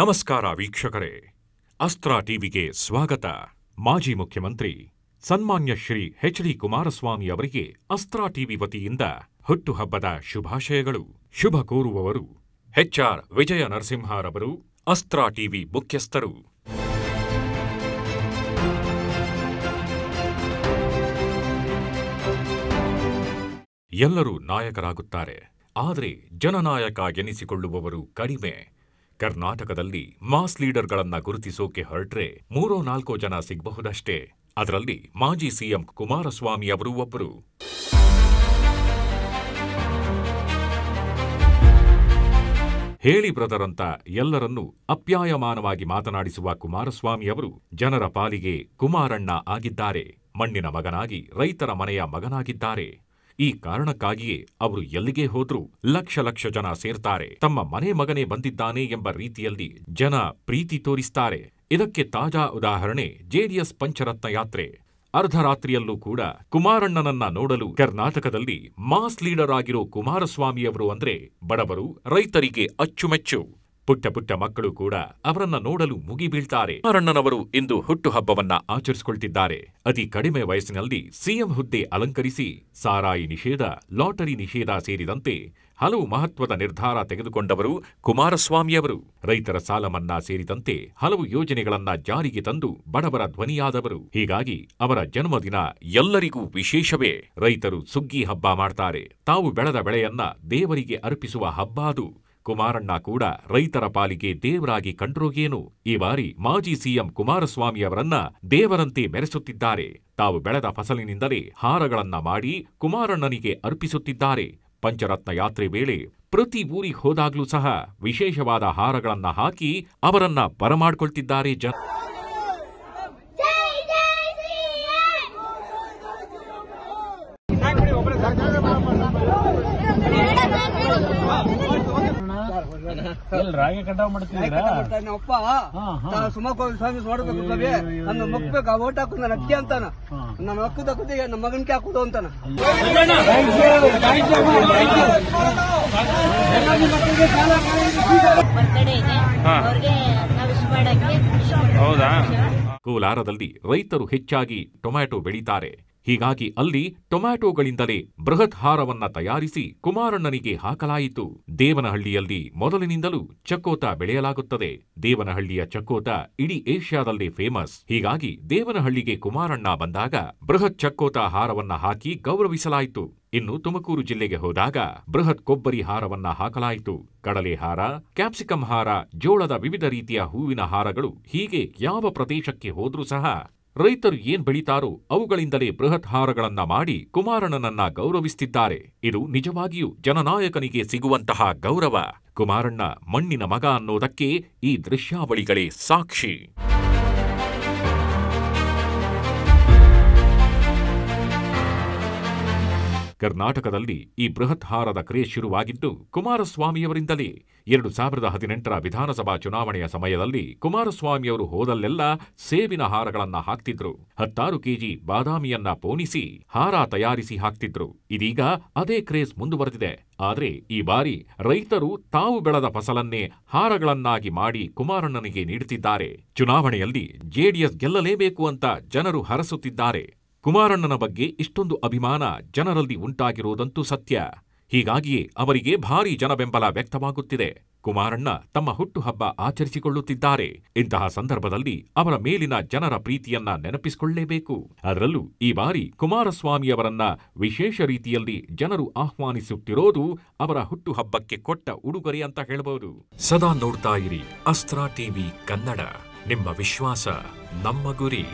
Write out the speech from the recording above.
ನಮಸ್ಕಾರ ವೀಕ್ಷಕರೇ ಅಸ್ತ್ರ ಟಿವಿಗೆ ಸ್ವಾಗತ ಮಾಜಿ ಮುಖ್ಯಮಂತ್ರಿ ಸನ್ಮಾನ್ಯ ಶ್ರೀ ಎಚ್ ಡಿ ಕುಮಾರಸ್ವಾಮಿ ಅವರಿಗೆ ಅಸ್ತ್ರ ಟಿವಿ ವತಿಯಿಂದ ಹುಟ್ಟುಹಬ್ಬದ ಶುಭಾಶಯಗಳು ಶುಭ ಕೋರುವವರು ಎಚ್ಆರ್ ವಿಜಯ ನರಸಿಂಹರವರು ಅಸ್ತ್ರ ಟಿವಿ ಮುಖ್ಯಸ್ಥರು ಎಲ್ಲರೂ ನಾಯಕರಾಗುತ್ತಾರೆ ಆದರೆ ಜನನಾಯಕ ಎನಿಸಿಕೊಳ್ಳುವವರು ಕಡಿಮೆ ಕರ್ನಾಟಕದಲ್ಲಿ ಮಾಸ್ ಲೀಡರ್ಗಳನ್ನ ಗುರುತಿಸೋಕೆ ಹೊರಟ್ರೆ ಮೂರೋ ನಾಲ್ಕೋ ಜನ ಸಿಗಬಹುದಷ್ಟೇ ಅದರಲ್ಲಿ ಮಾಜಿ ಸಿಎಂ ಕುಮಾರಸ್ವಾಮಿ ಅವರು ಒಬ್ಬರು ಹೇಳಿ ಬ್ರದರ್ ಅಂತ ಎಲ್ಲರನ್ನೂ ಅಪ್ಯಾಯಮಾನವಾಗಿ ಮಾತನಾಡಿಸುವ ಕುಮಾರಸ್ವಾಮಿ ಅವರು ಜನರ ಪಾಲಿಗೆ ಕುಮಾರಣ್ಣ ಆಗಿದ್ದಾರೆ ಮಣ್ಣಿನ ಮಗನಾಗಿ ರೈತರ ಮನೆಯ ಮಗನಾಗಿದ್ದಾರೆ ಈ ಕಾರಣಕ್ಕಾಗಿಯೇ ಅವರು ಎಲ್ಲಿಗೆ ಹೋದ್ರೂ ಲಕ್ಷ ಲಕ್ಷ ಜನ ಸೇರ್ತಾರೆ ತಮ್ಮ ಮನೆ ಮಗನೇ ಬಂದಿದ್ದಾನೆ ಎಂಬ ರೀತಿಯಲ್ಲಿ ಜನ ಪ್ರೀತಿ ತೋರಿಸ್ತಾರೆ ಇದಕ್ಕೆ ತಾಜಾ ಉದಾಹರಣೆ ಜೆಡಿಎಸ್ ಪಂಚರತ್ನ ಯಾತ್ರೆ ಅರ್ಧರಾತ್ರಿಯಲ್ಲೂ ಕೂಡ ಕುಮಾರಣ್ಣನನ್ನ ನೋಡಲು ಕರ್ನಾಟಕದಲ್ಲಿ ಮಾಸ್ ಲೀಡರ್ ಆಗಿರೋ ಕುಮಾರಸ್ವಾಮಿಯವರು ಅಂದ್ರೆ ಬಡವರು ರೈತರಿಗೆ ಅಚ್ಚುಮೆಚ್ಚು ಪುಟ್ಟ ಪುಟ್ಟ ಮಕ್ಕಳು ಕೂಡ ಅವರನ್ನ ನೋಡಲು ಮುಗಿಬೀಳ್ತಾರೆ ಅರಣ್ಣನವರು ಇಂದು ಹುಟ್ಟುಹಬ್ಬವನ್ನ ಆಚರಿಸಿಕೊಳ್ತಿದ್ದಾರೆ ಅತಿ ಕಡಿಮೆ ವಯಸ್ಸಿನಲ್ಲಿ ಸಿಎಂ ಹುದ್ದೆ ಅಲಂಕರಿಸಿ ಸಾರಾಯಿ ನಿಷೇಧ ಲಾಟರಿ ನಿಷೇಧ ಸೇರಿದಂತೆ ಹಲವು ಮಹತ್ವದ ನಿರ್ಧಾರ ತೆಗೆದುಕೊಂಡವರು ಕುಮಾರಸ್ವಾಮಿಯವರು ರೈತರ ಸಾಲ ಮನ್ನಾ ಸೇರಿದಂತೆ ಹಲವು ಯೋಜನೆಗಳನ್ನ ಜಾರಿಗೆ ತಂದು ಬಡವರ ಧ್ವನಿಯಾದವರು ಹೀಗಾಗಿ ಅವರ ಜನ್ಮದಿನ ಎಲ್ಲರಿಗೂ ವಿಶೇಷವೇ ರೈತರು ಸುಗ್ಗಿ ಹಬ್ಬ ಮಾಡ್ತಾರೆ ತಾವು ಬೆಳೆದ ಬೆಳೆಯನ್ನ ದೇವರಿಗೆ ಅರ್ಪಿಸುವ ಹಬ್ಬ ಅದು ಕುಮಾರಣ್ಣ ಕೂಡ ರೈತರ ಪಾಲಿಗೆ ದೇವರಾಗಿ ಕಂಡ್ರೋಗೇನು ಈ ಬಾರಿ ಮಾಜಿ ಸಿಎಂ ಕುಮಾರಸ್ವಾಮಿಯವರನ್ನ ದೇವರಂತೆ ಮೆರೆಸುತ್ತಿದ್ದಾರೆ ತಾವು ಬೆಳೆದ ಫಸಲಿನಿಂದಲೇ ಹಾರಗಳನ್ನ ಮಾಡಿ ಕುಮಾರಣ್ಣನಿಗೆ ಅರ್ಪಿಸುತ್ತಿದ್ದಾರೆ ಪಂಚರತ್ನ ಯಾತ್ರೆ ವೇಳೆ ಪ್ರತಿ ಊರಿಗೆ ಹೋದಾಗ್ಲೂ ಸಹ ವಿಶೇಷವಾದ ಹಾರಗಳನ್ನ ಹಾಕಿ ಅವರನ್ನ ಬರಮಾಡ್ಕೊಳ್ತಿದ್ದಾರೆ ಜನ ರಾಗಿ ಕಟಾವ್ ನನ್ನ ಅಕ್ಕಿ ಅಂತಾನ ನನ್ನ ಅಕ್ಕದ ನನ್ನ ಮಗನ್ಕೆ ಹಾಕುದು ಅಂತಾನ ಕೋಲಾರದಲ್ಲಿ ರೈತರು ಹೆಚ್ಚಾಗಿ ಟೊಮ್ಯಾಟೊ ಬೆಳೀತಾರೆ ಹೀಗಾಗಿ ಅಲ್ಲಿ ಟೊಮ್ಯಾಟೊಗಳಿಂದಲೇ ಬೃಹತ್ ಹಾರವನ್ನ ತಯಾರಿಸಿ ಕುಮಾರಣ್ಣನಿಗೆ ಹಾಕಲಾಯಿತು ದೇವನಹಳ್ಳಿಯಲ್ಲಿ ಮೊದಲಿನಿಂದಲೂ ಚಕ್ಕೋತ ಬೆಳೆಯಲಾಗುತ್ತದೆ ದೇವನಹಳ್ಳಿಯ ಚಕ್ಕೋತ ಇಡೀ ಏಷ್ಯಾದಲ್ಲಿ ಫೇಮಸ್ ಹೀಗಾಗಿ ದೇವನಹಳ್ಳಿಗೆ ಕುಮಾರಣ್ಣ ಬಂದಾಗ ಬೃಹತ್ ಚಕ್ಕೋತ ಹಾರವನ್ನ ಹಾಕಿ ಗೌರವಿಸಲಾಯಿತು ಇನ್ನು ತುಮಕೂರು ಜಿಲ್ಲೆಗೆ ಹೋದಾಗ ಬೃಹತ್ ಕೊಬ್ಬರಿ ಹಾರವನ್ನ ಹಾಕಲಾಯಿತು ಕಡಲೆ ಹಾರ ಕ್ಯಾಪ್ಸಿಕಂ ಹಾರ ಜೋಳದ ವಿವಿಧ ರೀತಿಯ ಹೂವಿನ ಹಾರಗಳು ಹೀಗೆ ಯಾವ ಪ್ರದೇಶಕ್ಕೆ ಹೋದ್ರೂ ಸಹ ರೈತರು ಏನ್ ಬೆಳೀತಾರೋ ಅವುಗಳಿಂದಲೇ ಬೃಹತ್ ಹಾರಗಳನ್ನ ಮಾಡಿ ಕುಮಾರಣ್ಣನನ್ನ ಗೌರವಿಸ್ತಿದ್ದಾರೆ ಇದು ನಿಜವಾಗಿಯೂ ಜನನಾಯಕನಿಗೆ ಸಿಗುವಂತಹ ಗೌರವ ಕುಮಾರಣ್ಣ ಮಣ್ಣಿನ ಮಗ ಅನ್ನೋದಕ್ಕೆ ಈ ದೃಶ್ಯಾವಳಿಗಳೇ ಸಾಕ್ಷಿ ಕರ್ನಾಟಕದಲ್ಲಿ ಈ ಬೃಹತ್ ಹಾರದ ಕ್ರೇಜ್ ಶುರುವಾಗಿದ್ದು ಕುಮಾರಸ್ವಾಮಿಯವರಿಂದಲೇ ಎರಡು ಸಾವಿರದ ಹದಿನೆಂಟರ ವಿಧಾನಸಭಾ ಚುನಾವಣೆಯ ಸಮಯದಲ್ಲಿ ಕುಮಾರಸ್ವಾಮಿಯವರು ಹೋದಲ್ಲೆಲ್ಲ ಸೇವಿನ ಹಾರಗಳನ್ನ ಹಾಕ್ತಿದ್ರು ಹತ್ತಾರು ಕೆಜಿ ಬಾದಾಮಿಯನ್ನ ಪೋಣಿಸಿ ಹಾರ ತಯಾರಿಸಿ ಹಾಕ್ತಿದ್ರು ಇದೀಗ ಅದೇ ಕ್ರೇಜ್ ಮುಂದುವರೆದಿದೆ ಆದರೆ ಈ ಬಾರಿ ರೈತರು ತಾವು ಬೆಳೆದ ಫಸಲನ್ನೇ ಹಾರಗಳನ್ನಾಗಿ ಮಾಡಿ ಕುಮಾರಣ್ಣನಿಗೆ ನೀಡುತ್ತಿದ್ದಾರೆ ಚುನಾವಣೆಯಲ್ಲಿ ಜೆಡಿಎಸ್ ಗೆಲ್ಲಲೇಬೇಕು ಅಂತ ಜನರು ಹರಸುತ್ತಿದ್ದಾರೆ ಕುಮಾರಣ್ಣನ ಬಗ್ಗೆ ಇಷ್ಟೊಂದು ಅಭಿಮಾನ ಜನರಲ್ಲಿ ಉಂಟಾಗಿರುವುದಂತೂ ಸತ್ಯ ಹೀಗಾಗಿಯೇ ಅವರಿಗೆ ಭಾರೀ ಜನಬೆಂಬಲ ವ್ಯಕ್ತವಾಗುತ್ತಿದೆ ಕುಮಾರಣ್ಣ ತಮ್ಮ ಹುಟ್ಟುಹಬ್ಬ ಆಚರಿಸಿಕೊಳ್ಳುತ್ತಿದ್ದಾರೆ ಇಂತಹ ಸಂದರ್ಭದಲ್ಲಿ ಅವರ ಮೇಲಿನ ಜನರ ಪ್ರೀತಿಯನ್ನ ನೆನಪಿಸಿಕೊಳ್ಳೇಬೇಕು ಅದರಲ್ಲೂ ಈ ಬಾರಿ ಕುಮಾರಸ್ವಾಮಿಯವರನ್ನ ವಿಶೇಷ ರೀತಿಯಲ್ಲಿ ಜನರು ಆಹ್ವಾನಿಸುತ್ತಿರೋದು ಅವರ ಹುಟ್ಟುಹಬ್ಬಕ್ಕೆ ಕೊಟ್ಟ ಉಡುಗೊರೆ ಅಂತ ಹೇಳಬಹುದು ಸದಾ ನೋಡ್ತಾ ಇರಿ ಅಸ್ತ್ರ ಟಿವಿ ಕನ್ನಡ ನಿಮ್ಮ ವಿಶ್ವಾಸ ನಮ್ಮ ಗುರಿ